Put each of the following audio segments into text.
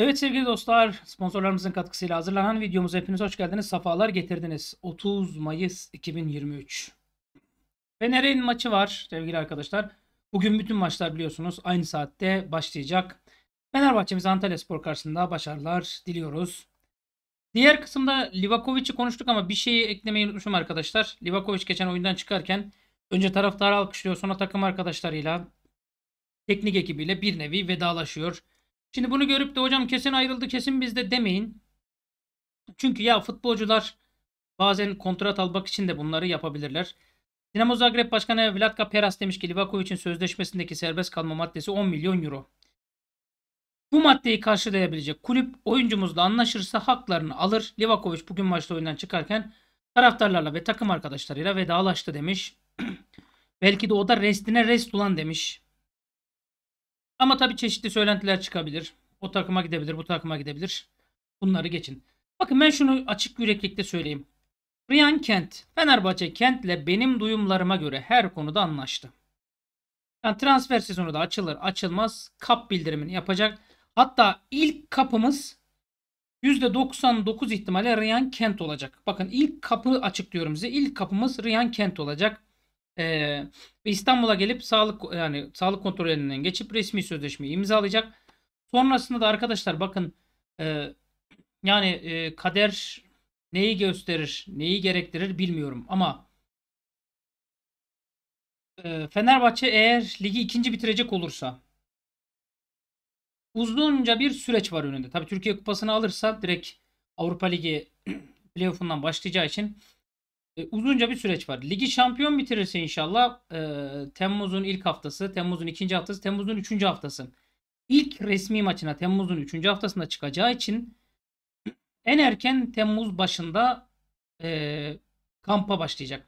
Evet sevgili dostlar, sponsorlarımızın katkısıyla hazırlanan videomuza hepiniz hoş geldiniz. Safalar getirdiniz. 30 Mayıs 2023. Fener'in maçı var sevgili arkadaşlar. Bugün bütün maçlar biliyorsunuz aynı saatte başlayacak. Fenerbahçe'miz Antalya Spor karşısında başarılar diliyoruz. Diğer kısımda Livakovic'i konuştuk ama bir şeyi eklemeyi unutmuşum arkadaşlar. Livakovic geçen oyundan çıkarken önce taraftarı alkışlıyor sonra takım arkadaşlarıyla teknik ekibiyle bir nevi vedalaşıyor. Şimdi bunu görüp de hocam kesin ayrıldı kesin bizde demeyin. Çünkü ya futbolcular bazen kontrat almak için de bunları yapabilirler. Dinamo Zagreb Başkanı Vladka Peras demiş ki Livakovic'in sözleşmesindeki serbest kalma maddesi 10 milyon euro. Bu maddeyi karşılayabilecek kulüp oyuncumuzla anlaşırsa haklarını alır. Livakovic bugün maçta oyundan çıkarken taraftarlarla ve takım arkadaşlarıyla vedalaştı demiş. Belki de o da restine rest ulan demiş. Ama tabii çeşitli söylentiler çıkabilir. O takıma gidebilir, bu takıma gidebilir. Bunları geçin. Bakın ben şunu açık yüreklikte söyleyeyim. Ryan Kent, Fenerbahçe Kent'le benim duyumlarıma göre her konuda anlaştı. Yani transfer sezonu da açılır açılmaz kap bildirimini yapacak. Hatta ilk kapımız %99 ihtimalle Ryan Kent olacak. Bakın ilk kapı açık diyorum size. İlk kapımız Ryan Kent olacak. Ee, İstanbul'a gelip sağlık yani sağlık kontrolünden geçip resmi sözleşmeyi imzalayacak. Sonrasında da arkadaşlar bakın e, yani e, kader neyi gösterir, neyi gerektirir bilmiyorum ama e, Fenerbahçe eğer ligi ikinci bitirecek olursa uzunca bir süreç var önünde. Tabii Türkiye Kupası'nı alırsa direkt Avrupa Ligi playoff'undan başlayacağı için e, uzunca bir süreç var. Ligi şampiyon bitirirse inşallah e, Temmuz'un ilk haftası, Temmuz'un ikinci haftası, Temmuz'un üçüncü haftası. İlk resmi maçına Temmuz'un üçüncü haftasında çıkacağı için en erken Temmuz başında e, kampa başlayacak.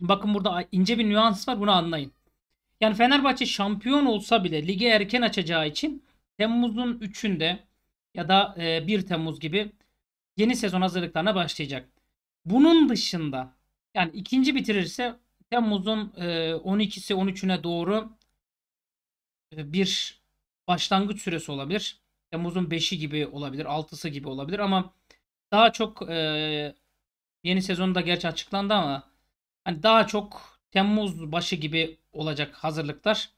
Bakın burada ince bir nüans var bunu anlayın. Yani Fenerbahçe şampiyon olsa bile ligi erken açacağı için Temmuz'un 3'ünde ya da 1 e, Temmuz gibi yeni sezon hazırlıklarına başlayacak. Bunun dışında yani ikinci bitirirse Temmuz'un e, 12'si 13'üne doğru e, bir başlangıç süresi olabilir. Temmuz'un 5'i gibi olabilir, 6'sı gibi olabilir ama daha çok e, yeni sezonda gerçi açıklandı ama hani daha çok Temmuz başı gibi olacak hazırlıklar.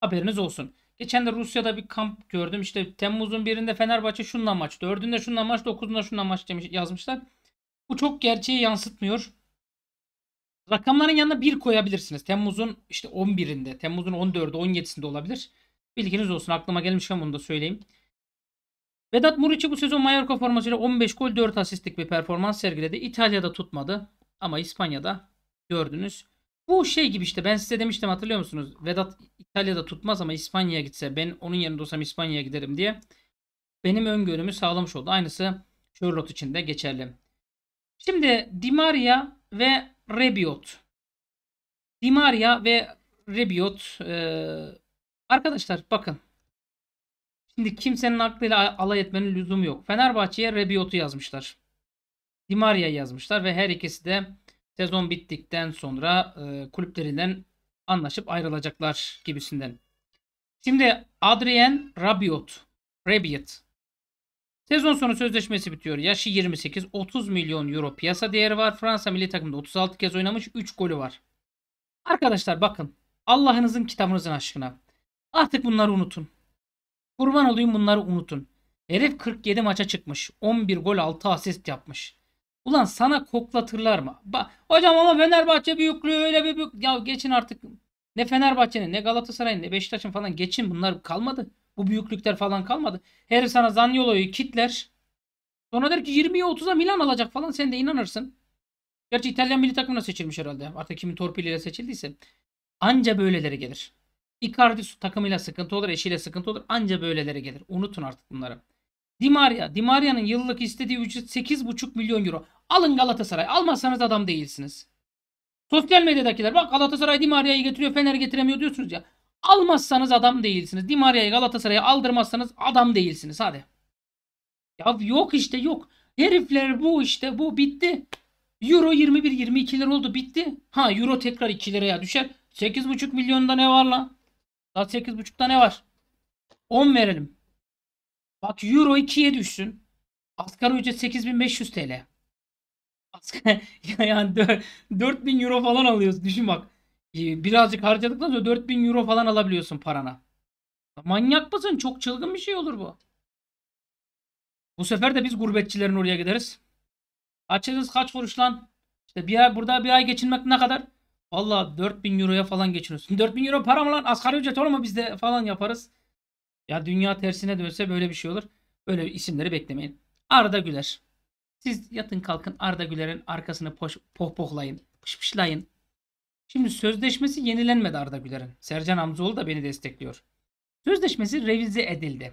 Haberiniz olsun. Geçen de Rusya'da bir kamp gördüm. İşte Temmuz'un birinde Fenerbahçe şununla maç, dördünde şununla maç, dokuzunda şununla maç demiş, yazmışlar. Bu çok gerçeği yansıtmıyor. Rakamların yanına 1 koyabilirsiniz. Temmuz'un işte 11'inde, Temmuz'un 14'ü, 17'sinde olabilir. Bilginiz olsun. Aklıma gelmişken bunu da söyleyeyim. Vedat Muriç'i bu sezon Mallorca formasıyla 15 gol 4 asistlik bir performans sergiledi. İtalya'da tutmadı ama İspanya'da gördünüz. Bu şey gibi işte ben size demiştim hatırlıyor musunuz? Vedat İtalya'da tutmaz ama İspanya'ya gitse ben onun yerinde olsam İspanya'ya giderim diye. Benim öngörümü sağlamış oldu. Aynısı Charlotte için de geçerli. Şimdi Di Maria ve Rebiot. Di Maria ve Rebiot. Ee, arkadaşlar bakın. Şimdi kimsenin aklıyla alay etmenin lüzumu yok. Fenerbahçe'ye Rebiot'u yazmışlar. Di Maria yazmışlar ve her ikisi de sezon bittikten sonra e, kulüplerinden anlaşıp ayrılacaklar gibisinden. Şimdi Adrien Rabiot, Rabiot Sezon sonu sözleşmesi bitiyor. Yaşı 28. 30 milyon euro piyasa değeri var. Fransa milli takımında 36 kez oynamış. 3 golü var. Arkadaşlar bakın. Allah'ınızın kitabınızın aşkına. Artık bunları unutun. Kurban olayım bunları unutun. Herif 47 maça çıkmış. 11 gol 6 asist yapmış. Ulan sana koklatırlar mı? Ba Hocam ama Fenerbahçe büyüklüğü öyle bir büyük. Ya geçin artık. Ne Fenerbahçe'nin ne Galatasaray'ın ne Beşiktaş'ın falan geçin bunlar kalmadı. Bu büyüklükler falan kalmadı. her sana Zaniolo'yu kitler. Sonra der ki 20'ye 30'a Milan alacak falan sen de inanırsın. Gerçi İtalyan milli takımına seçilmiş herhalde. Artık kimin torpiliyle seçildiyse. Anca böylelere gelir. Icardi takımıyla sıkıntı olur, eşiyle sıkıntı olur. Anca böylelere gelir. Unutun artık bunları. Di Maria. Di Maria'nın yıllık istediği ücret 8,5 milyon euro. Alın Galatasaray. Almazsanız adam değilsiniz. Sosyal medyadakiler bak Galatasaray Di Maria'yı getiriyor Fener getiremiyor diyorsunuz ya. Almazsanız adam değilsiniz. Dimaria'yı Galatasaray'a aldırmazsanız adam değilsiniz. Hadi. Ya yok işte yok. Herifler bu işte bu bitti. Euro 21-22 lira oldu bitti. Ha Euro tekrar 2 liraya düşer. 8,5 milyonda ne var lan? Daha 8,5'ta ne var? 10 verelim. Bak Euro 2'ye düşsün. Asgari ücret 8500 TL. Asgari, yani 4000 Euro falan alıyoruz. Düşün bak. Ee, birazcık harcadıktan sonra 4000 euro falan alabiliyorsun parana. Manyak mısın? Çok çılgın bir şey olur bu. Bu sefer de biz gurbetçilerin oraya gideriz. Açarız kaç kuruş lan? İşte bir ay burada bir ay geçinmek ne kadar? Valla 4000 euroya falan geçiniyorsun. 4000 euro para mı lan? Asgari ücret olur mu bizde falan yaparız. Ya dünya tersine dönse böyle bir şey olur. Böyle isimleri beklemeyin. Arda Güler. Siz yatın kalkın Arda Güler'in arkasını poş, pohpohlayın. Pışpışlayın. Şimdi sözleşmesi yenilenmedi Arda Güler'in. Sercan Hamzoğlu da beni destekliyor. Sözleşmesi revize edildi.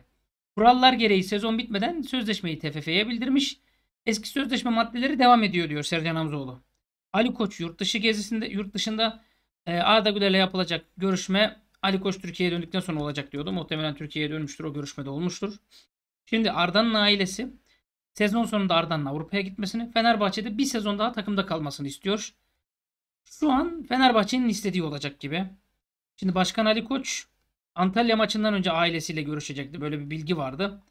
Kurallar gereği sezon bitmeden sözleşmeyi TFF'ye bildirmiş. Eski sözleşme maddeleri devam ediyor diyor Sercan Hamzoğlu. Ali Koç yurt dışı gezisinde yurt dışında e, Arda Güler'le yapılacak görüşme Ali Koç Türkiye'ye döndükten sonra olacak diyordu. Muhtemelen Türkiye'ye dönmüştür o görüşmede olmuştur. Şimdi Arda'nın ailesi sezon sonunda Arda'nın Avrupa'ya gitmesini, Fenerbahçe'de bir sezon daha takımda kalmasını istiyor şu an Fenerbahçe'nin istediği olacak gibi. Şimdi Başkan Ali Koç Antalya maçından önce ailesiyle görüşecekti. Böyle bir bilgi vardı.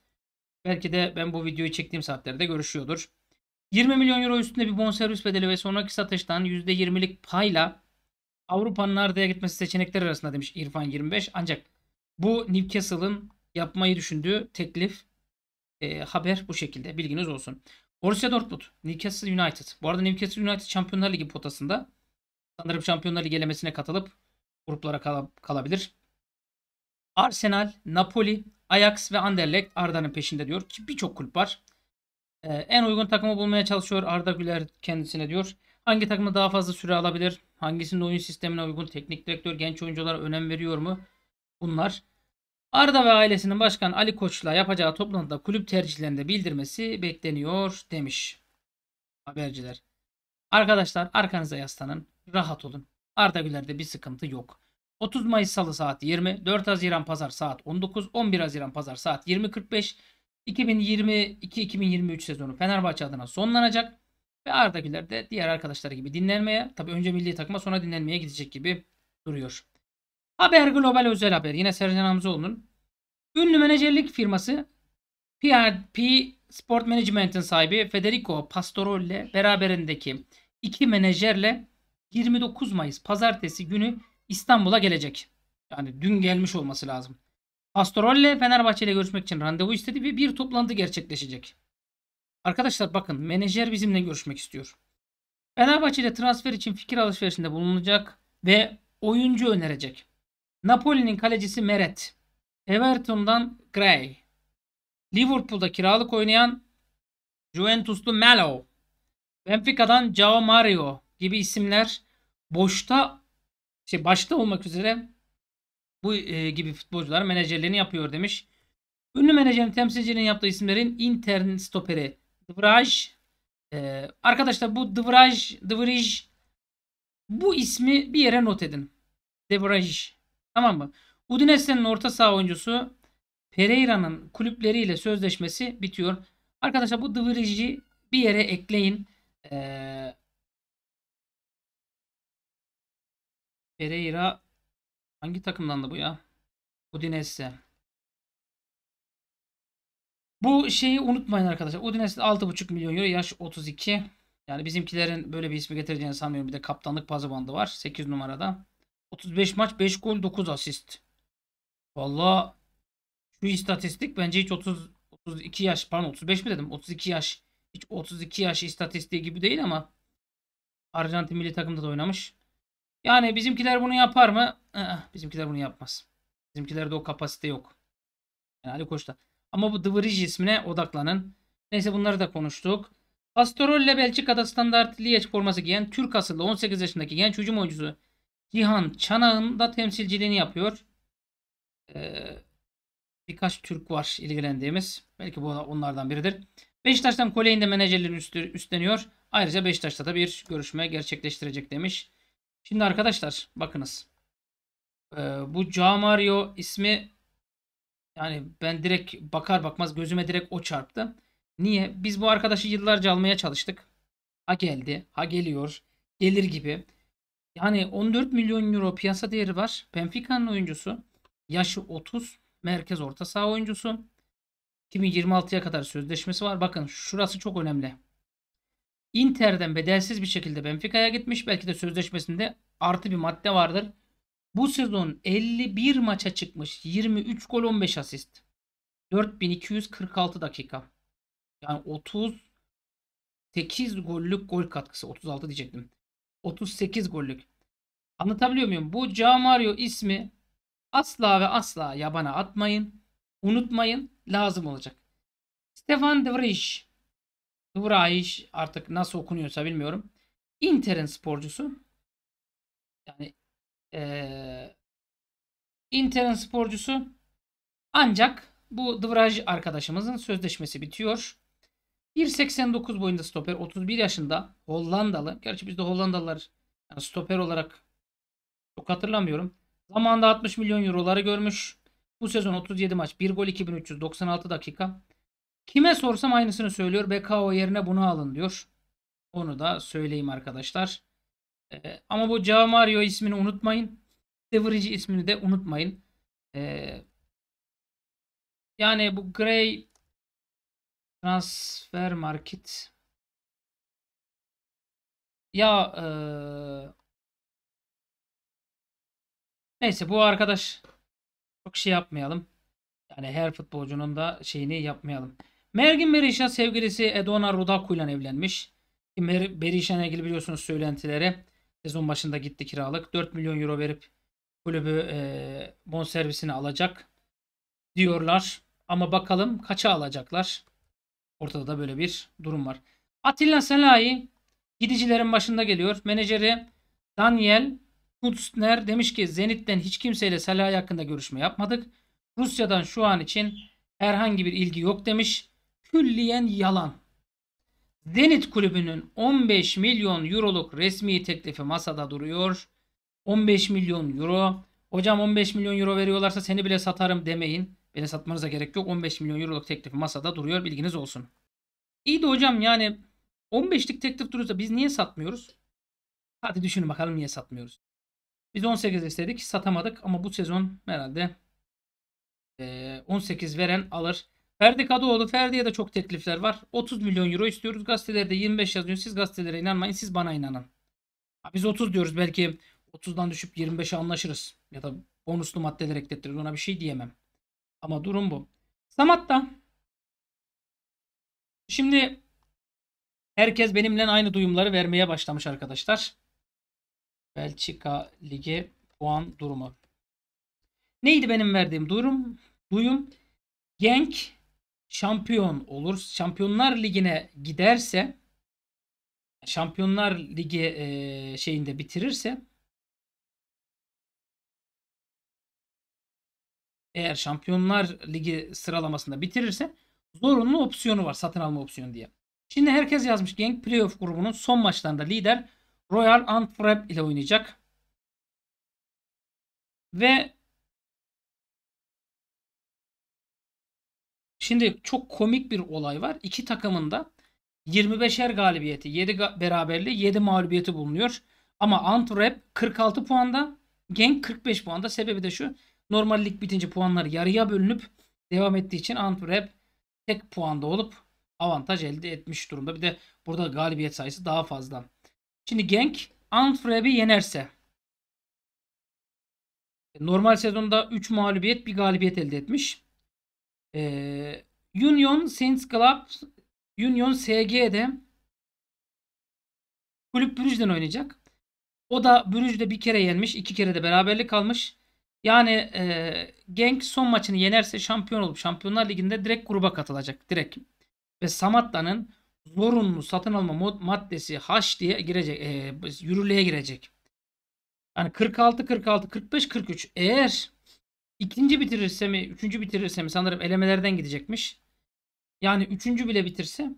Belki de ben bu videoyu çektiğim saatlerde görüşüyordur. 20 milyon euro üstünde bir bonservis bedeli ve sonraki satıştan %20'lik payla Avrupa'nın Arda'ya gitmesi seçenekler arasında demiş İrfan 25. Ancak bu Newcastle'ın yapmayı düşündüğü teklif e, haber bu şekilde. Bilginiz olsun. Borussia Dortmund, Newcastle United. Bu arada Newcastle United Şampiyonlar Ligi potasında Sanırım Şampiyonlar Ligi elemesine katılıp gruplara kal kalabilir. Arsenal, Napoli, Ajax ve Anderlecht Arda'nın peşinde diyor ki birçok kulüp var. Ee, en uygun takımı bulmaya çalışıyor Arda Güler kendisine diyor. Hangi takımı daha fazla süre alabilir? Hangisinin oyun sistemine uygun? Teknik direktör genç oyunculara önem veriyor mu? Bunlar. Arda ve ailesinin başkan Ali Koç'la yapacağı toplantıda kulüp tercihlerinde bildirmesi bekleniyor demiş haberciler. Arkadaşlar arkanıza yaslanın rahat olun. Arda Güler'de bir sıkıntı yok. 30 Mayıs Salı saat 20, 4 Haziran Pazar saat 19, 11 Haziran Pazar saat 20.45, 2022-2023 sezonu Fenerbahçe adına sonlanacak ve Arda Güler de diğer arkadaşları gibi dinlenmeye, tabi önce milli takıma sonra dinlenmeye gidecek gibi duruyor. Haber Global özel haber yine Sercan Hamzoğlu'nun. Ünlü menajerlik firması PRP Sport Management'in sahibi Federico Pastorol ile beraberindeki iki menajerle 29 Mayıs pazartesi günü İstanbul'a gelecek. Yani dün gelmiş olması lazım. Pastoralle Fenerbahçe ile görüşmek için randevu istedi ve bir toplantı gerçekleşecek. Arkadaşlar bakın menajer bizimle görüşmek istiyor. Fenerbahçe ile transfer için fikir alışverişinde bulunacak ve oyuncu önerecek. Napoli'nin kalecisi Meret. Everton'dan Gray. Liverpool'da kiralık oynayan Juventuslu Melo. Benfica'dan João Mario gibi isimler boşta şey başta olmak üzere bu e, gibi futbolcular menajerlerini yapıyor demiş. Ünlü menajerin temsilcinin yaptığı isimlerin intern stoperi Dvraj. E, arkadaşlar bu Dvraj, Dvrij bu ismi bir yere not edin. Dvraj. Tamam mı? Udinese'nin orta saha oyuncusu Pereira'nın kulüpleriyle sözleşmesi bitiyor. Arkadaşlar bu Dvrij'i bir yere ekleyin. Eee Pereira hangi takımdan da bu ya? Udinese. Bu şeyi unutmayın arkadaşlar. Udinese 6,5 milyon euro yaş 32. Yani bizimkilerin böyle bir ismi getireceğini sanmıyorum. Bir de kaptanlık pazı bandı var 8 numarada. 35 maç 5 gol 9 asist. Valla şu istatistik bence hiç 30 32 yaş pardon 35 mi dedim? 32 yaş hiç 32 yaş istatistiği gibi değil ama Arjantin milli takımda da oynamış. Yani bizimkiler bunu yapar mı? Ee, bizimkiler bunu yapmaz. Bizimkilerde o kapasite yok. Yani Ali Koç'ta. Ama bu Dvriz ismine odaklanın. Neyse bunları da konuştuk. Pastorol'le Belçika'da standart Liège forması giyen Türk asıllı 18 yaşındaki genç hücum oyuncusu Cihan Çanağ'ın da temsilciliğini yapıyor. Ee, birkaç Türk var ilgilendiğimiz. Belki bu onlardan biridir. Beşiktaş'tan Kolej'in de menajerliğini üstleniyor. Ayrıca Beşiktaş'ta da bir görüşme gerçekleştirecek demiş. Şimdi arkadaşlar bakınız. Ee, bu Ca ismi yani ben direkt bakar bakmaz gözüme direkt o çarptı. Niye? Biz bu arkadaşı yıllarca almaya çalıştık. Ha geldi, ha geliyor, gelir gibi. Yani 14 milyon euro piyasa değeri var. Benfica'nın oyuncusu. Yaşı 30. Merkez orta saha oyuncusu. 2026'ya kadar sözleşmesi var. Bakın şurası çok önemli. Inter'den bedelsiz bir şekilde Benfica'ya gitmiş. Belki de sözleşmesinde artı bir madde vardır. Bu sezon 51 maça çıkmış. 23 gol 15 asist. 4246 dakika. Yani 38 gollük gol katkısı. 36 diyecektim. 38 gollük. Anlatabiliyor muyum? Bu Camario ismi asla ve asla yabana atmayın. Unutmayın. Lazım olacak. Stefan de Vrij Durayiş artık nasıl okunuyorsa bilmiyorum. Inter'in sporcusu. Yani ee, Inter'in sporcusu. Ancak bu Dvraj arkadaşımızın sözleşmesi bitiyor. 1.89 boyunda stoper 31 yaşında Hollandalı. Gerçi biz de Hollandalılar yani stoper olarak çok hatırlamıyorum. Zamanında 60 milyon euroları görmüş. Bu sezon 37 maç 1 gol 2396 dakika. Kime sorsam aynısını söylüyor. Bekao yerine bunu alın diyor. Onu da söyleyeyim arkadaşlar. Ee, ama bu Cavario ismini unutmayın. Devirici ismini de unutmayın. Ee, yani bu Gray Transfer Market ya ee... neyse bu arkadaş çok şey yapmayalım. Yani her futbolcunun da şeyini yapmayalım. Mergin Berişan sevgilisi Edona Rudaku ile evlenmiş. Berişan'a ilgili biliyorsunuz söylentileri. Sezon başında gitti kiralık. 4 milyon euro verip kulübü e, bonservisini alacak diyorlar. Ama bakalım kaça alacaklar. Ortada da böyle bir durum var. Atilla Selahi gidicilerin başında geliyor. Menajeri Daniel Kutsner demiş ki Zenit'ten hiç kimseyle Selahi hakkında görüşme yapmadık. Rusya'dan şu an için herhangi bir ilgi yok demiş külliyen yalan. Zenit kulübünün 15 milyon euroluk resmi teklifi masada duruyor. 15 milyon euro. Hocam 15 milyon euro veriyorlarsa seni bile satarım demeyin. Beni satmanıza gerek yok. 15 milyon euroluk teklifi masada duruyor. Bilginiz olsun. İyi de hocam yani 15'lik teklif duruyorsa biz niye satmıyoruz? Hadi düşünün bakalım niye satmıyoruz. Biz 18 istedik satamadık ama bu sezon herhalde 18 veren alır. Ferdi Kadıoğlu, Ferdi'ye de çok teklifler var. 30 milyon euro istiyoruz. Gazetelerde 25 yazıyor. Siz gazetelere inanmayın. Siz bana inanın. biz 30 diyoruz. Belki 30'dan düşüp 25'e anlaşırız. Ya da bonuslu maddeler eklettirir. Ona bir şey diyemem. Ama durum bu. Samat da şimdi herkes benimle aynı duyumları vermeye başlamış arkadaşlar. Belçika Ligi puan durumu. Neydi benim verdiğim durum? Duyum. Genk şampiyon olur, Şampiyonlar Ligi'ne giderse Şampiyonlar Ligi e, şeyinde bitirirse eğer Şampiyonlar Ligi sıralamasında bitirirse zorunlu opsiyonu var satın alma opsiyonu diye. Şimdi herkes yazmış Genk playoff grubunun son maçlarında lider Royal Antwerp ile oynayacak. Ve Şimdi çok komik bir olay var. İki takımın da 25'er galibiyeti, 7 beraberliği, 7 mağlubiyeti bulunuyor. Ama Antwerp 46 puanda, Genk 45 puanda. Sebebi de şu. Normal lig bitince puanlar yarıya bölünüp devam ettiği için Antwerp tek puanda olup avantaj elde etmiş durumda. Bir de burada galibiyet sayısı daha fazla. Şimdi Genk Antwerp'i yenerse normal sezonda 3 mağlubiyet bir galibiyet elde etmiş. Ee, Union Saints Club Union SG'de Kulüp Brüj'den oynayacak. O da Brüj'de bir kere yenmiş. iki kere de beraberlik almış. Yani e, Genk son maçını yenerse şampiyon olup Şampiyonlar Ligi'nde direkt gruba katılacak. Direkt. Ve Samatta'nın zorunlu satın alma maddesi H diye girecek. E, yürürlüğe girecek. Yani 46 46 45 43 eğer İkinci bitirirse mi, üçüncü bitirirse mi sanırım elemelerden gidecekmiş. Yani üçüncü bile bitirse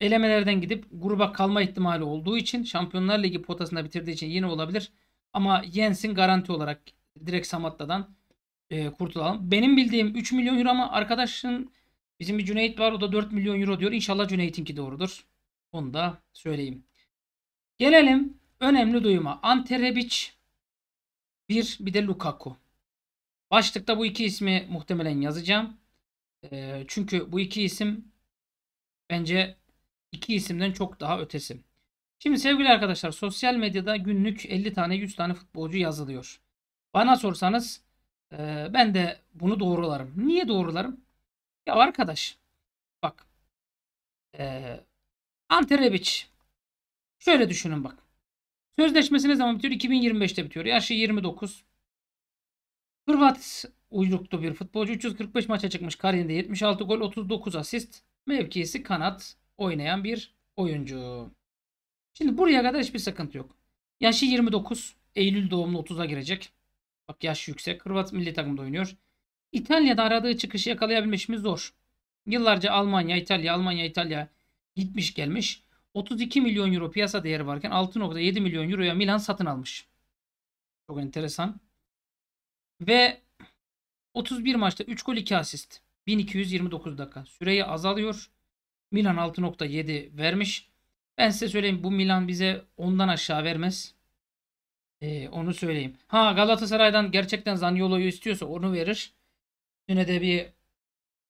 elemelerden gidip gruba kalma ihtimali olduğu için Şampiyonlar Ligi potasında bitirdiği için yine olabilir. Ama Jens'in garanti olarak direkt Samatta'dan e, kurtulalım. Benim bildiğim 3 milyon euro ama arkadaşın bizim bir Cüneyt var o da 4 milyon euro diyor. İnşallah Cüneyt'inki doğrudur. Onu da söyleyeyim. Gelelim önemli duyuma. Ante Rebic bir bir de Lukaku. Başlıkta bu iki ismi muhtemelen yazacağım. Ee, çünkü bu iki isim bence iki isimden çok daha ötesi. Şimdi sevgili arkadaşlar sosyal medyada günlük 50 tane 100 tane futbolcu yazılıyor. Bana sorsanız e, ben de bunu doğrularım. Niye doğrularım? Ya arkadaş bak e, Ante Rebic şöyle düşünün bak. Sözleşmesi ne zaman bitiyor? 2025'te bitiyor. Yaşı 29. Hırvat uyruklu bir futbolcu. 345 maça çıkmış. Kariyerinde 76 gol, 39 asist. Mevkisi kanat oynayan bir oyuncu. Şimdi buraya kadar hiçbir sıkıntı yok. Yaşı 29. Eylül doğumlu 30'a girecek. Bak yaş yüksek. Hırvat milli takımda oynuyor. İtalya'da aradığı çıkışı yakalayabilmiş zor. Yıllarca Almanya, İtalya, Almanya, İtalya gitmiş gelmiş. 32 milyon euro piyasa değeri varken 6.7 milyon euroya Milan satın almış. Çok enteresan. Ve 31 maçta 3 gol 2 asist. 1229 dakika. Süreyi azalıyor. Milan 6.7 vermiş. Ben size söyleyeyim bu Milan bize ondan aşağı vermez. Ee, onu söyleyeyim. Ha Galatasaray'dan gerçekten Zaniolo'yu istiyorsa onu verir. Üstüne de bir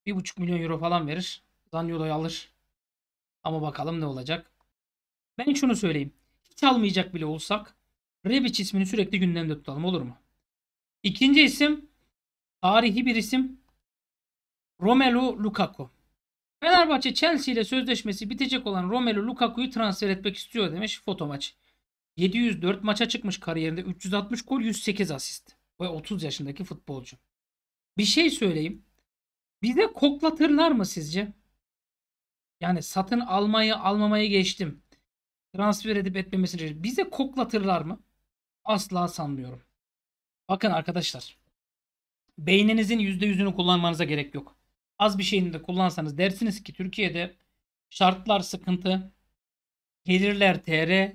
bir buçuk milyon euro falan verir. Zaniolo'yu alır. Ama bakalım ne olacak. Ben şunu söyleyeyim. Hiç almayacak bile olsak Rebic ismini sürekli gündemde tutalım olur mu? İkinci isim tarihi bir isim Romelu Lukaku. Fenerbahçe Chelsea ile sözleşmesi bitecek olan Romelu Lukaku'yu transfer etmek istiyor demiş Fotomaç. 704 maça çıkmış kariyerinde 360 gol 108 asist ve 30 yaşındaki futbolcu. Bir şey söyleyeyim. Bize koklatırlar mı sizce? Yani satın almayı almamayı geçtim. Transfer edip etmemesini bize koklatırlar mı? Asla sanmıyorum. Bakın arkadaşlar. Beyninizin %100'ünü kullanmanıza gerek yok. Az bir şeyini de kullansanız dersiniz ki Türkiye'de şartlar sıkıntı. Gelirler TR.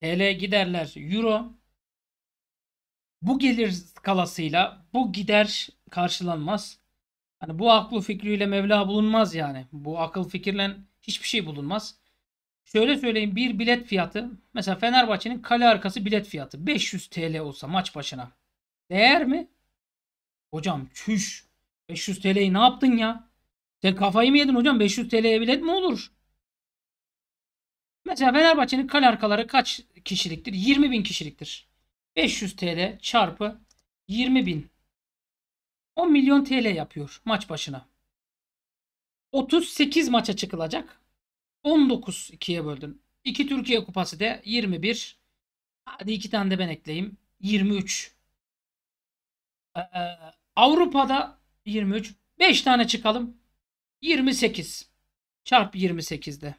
TL giderler Euro. Bu gelir skalasıyla bu gider karşılanmaz. Hani bu aklı fikriyle Mevla bulunmaz yani. Bu akıl fikirle hiçbir şey bulunmaz şöyle söyleyeyim bir bilet fiyatı mesela Fenerbahçe'nin kale arkası bilet fiyatı 500 TL olsa maç başına değer mi? Hocam çüş 500 TL'yi ne yaptın ya? Sen kafayı mı yedin hocam 500 TL'ye bilet mi olur? Mesela Fenerbahçe'nin kale arkaları kaç kişiliktir? 20 bin kişiliktir. 500 TL çarpı 20 bin. 10 milyon TL yapıyor maç başına. 38 maça çıkılacak. 19 ikiye böldüm. 2 Türkiye Kupası de 21. Hadi 2 tane de ben ekleyeyim. 23. Ee, Avrupa'da 23. 5 tane çıkalım. 28. Çarp 28'de.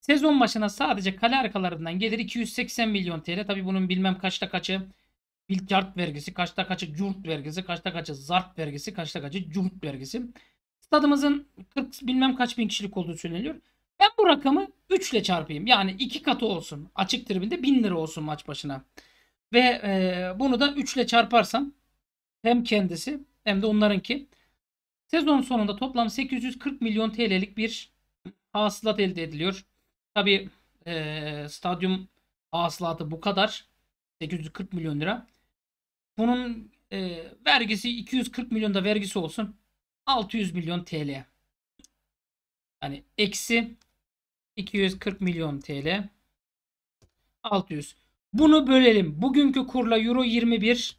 Sezon başına sadece kale arkalarından gelir 280 milyon TL. Tabi bunun bilmem kaçta kaçı Bilkart vergisi, kaçta kaçı curt vergisi, kaçta kaçı Zart vergisi, kaçta kaçı curt vergisi. Stadımızın 40 bilmem kaç bin kişilik olduğu söyleniyor. Ben bu rakamı 3 ile çarpayım. Yani 2 katı olsun. Açık tribinde 1000 lira olsun maç başına. Ve e, bunu da 3 ile çarparsam hem kendisi hem de onlarınki sezon sonunda toplam 840 milyon TL'lik bir hasılat elde ediliyor. Tabi e, stadyum hasılatı bu kadar. 840 milyon lira. Bunun e, vergisi 240 milyon da vergisi olsun. 600 milyon TL. Yani eksi 240 milyon TL. 600. Bunu bölelim. Bugünkü kurla euro 21.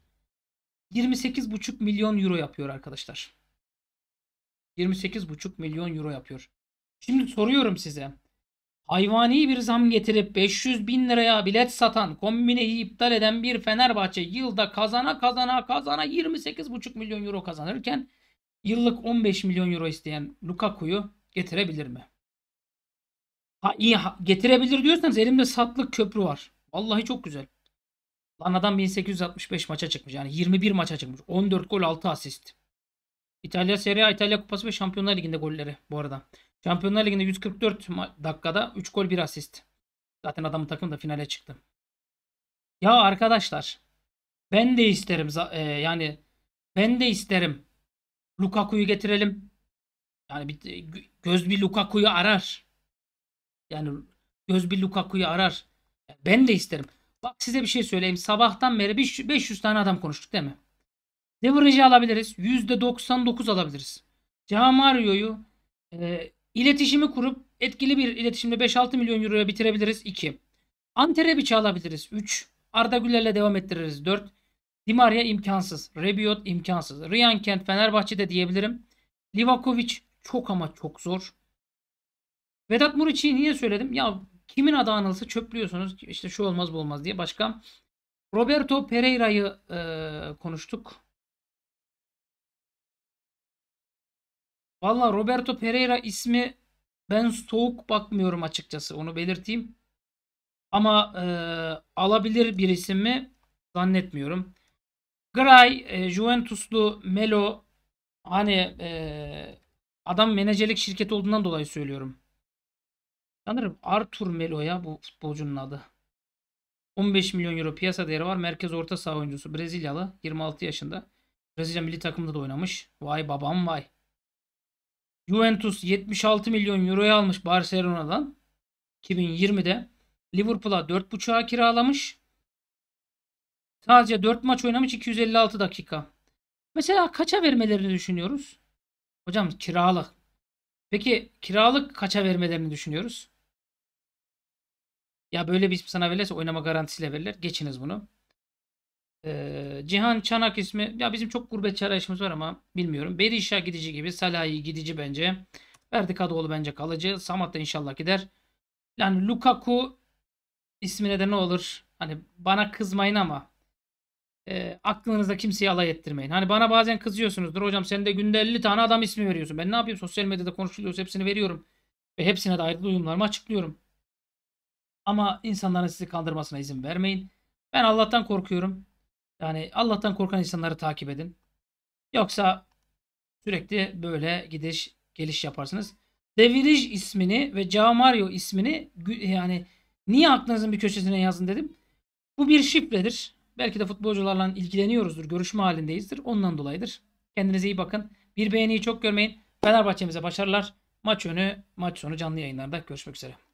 28,5 milyon euro yapıyor arkadaşlar. 28,5 milyon euro yapıyor. Şimdi soruyorum size. Hayvani bir zam getirip 500 bin liraya bilet satan, kombineyi iptal eden bir Fenerbahçe yılda kazana kazana kazana 28,5 milyon euro kazanırken yıllık 15 milyon euro isteyen Lukaku'yu getirebilir mi? Ha, iyi ha- getirebilir diyorsanız elimde satlık köprü var. Vallahi çok güzel. Lan adam 1865 maça çıkmış. Yani 21 maça çıkmış. 14 gol 6 asist. İtalya Serie A, İtalya Kupası ve Şampiyonlar Ligi'nde golleri bu arada. Şampiyonlar Ligi'nde 144 dakikada 3 gol 1 asist. Zaten adamın takımı da finale çıktı. Ya arkadaşlar ben de isterim e, yani ben de isterim Lukaku'yu getirelim. Yani bir, göz bir Lukaku'yu arar. Yani göz bir Lukaku'yu arar. Ben de isterim. Bak size bir şey söyleyeyim. Sabahtan beri 500 tane adam konuştuk değil mi? Leverage'i alabiliriz. %99 alabiliriz. Camario'yu e, iletişimi kurup etkili bir iletişimle 5-6 milyon euroya bitirebiliriz. 2. Anterebic'i alabiliriz. 3. Arda Güler'le devam ettiririz. 4. Dimaria imkansız. Rebiot imkansız. Ryan Kent Fenerbahçe'de diyebilirim. Livakovic çok ama çok zor. Vedat Muriç'i niye söyledim? Ya kimin adı anılsa çöplüyorsunuz. İşte şu olmaz bu olmaz diye. Başka Roberto Pereira'yı e, konuştuk. Valla Roberto Pereira ismi ben soğuk bakmıyorum açıkçası. Onu belirteyim. Ama e, alabilir bir isim mi zannetmiyorum. Gray, e, Juventuslu Melo hani e, adam menajerlik şirketi olduğundan dolayı söylüyorum. Sanırım Arthur Melo ya bu futbolcunun adı. 15 milyon euro piyasa değeri var. Merkez orta saha oyuncusu Brezilyalı. 26 yaşında. Brezilya milli takımında da oynamış. Vay babam vay. Juventus 76 milyon euroya almış Barcelona'dan. 2020'de Liverpool'a 4.5'a kiralamış. Sadece 4 maç oynamış 256 dakika. Mesela kaça vermelerini düşünüyoruz? Hocam kiralık. Peki kiralık kaça vermelerini düşünüyoruz? Ya böyle bir isim sana verirse oynama garantisiyle verirler. Geçiniz bunu. Ee, Cihan Çanak ismi. Ya bizim çok gurbetçi arayışımız var ama bilmiyorum. Berisha gidici gibi. Salahi gidici bence. Ferdi Kadıoğlu bence kalıcı. Samat da inşallah gider. Yani Lukaku ismine de ne olur? Hani bana kızmayın ama e, aklınızda kimseyi alay ettirmeyin. Hani bana bazen kızıyorsunuzdur. Hocam sen de günde 50 tane adam ismi veriyorsun. Ben ne yapayım? Sosyal medyada konuşuluyoruz. Hepsini veriyorum. Ve hepsine de ayrı duyumlarımı açıklıyorum. Ama insanların sizi kandırmasına izin vermeyin. Ben Allah'tan korkuyorum. Yani Allah'tan korkan insanları takip edin. Yoksa sürekli böyle gidiş geliş yaparsınız. Devirij ismini ve Camario ismini yani niye aklınızın bir köşesine yazın dedim. Bu bir şifredir. Belki de futbolcularla ilgileniyoruzdur. Görüşme halindeyizdir. Ondan dolayıdır. Kendinize iyi bakın. Bir beğeniyi çok görmeyin. Fenerbahçe'mize başarılar. Maç önü, maç sonu canlı yayınlarda görüşmek üzere.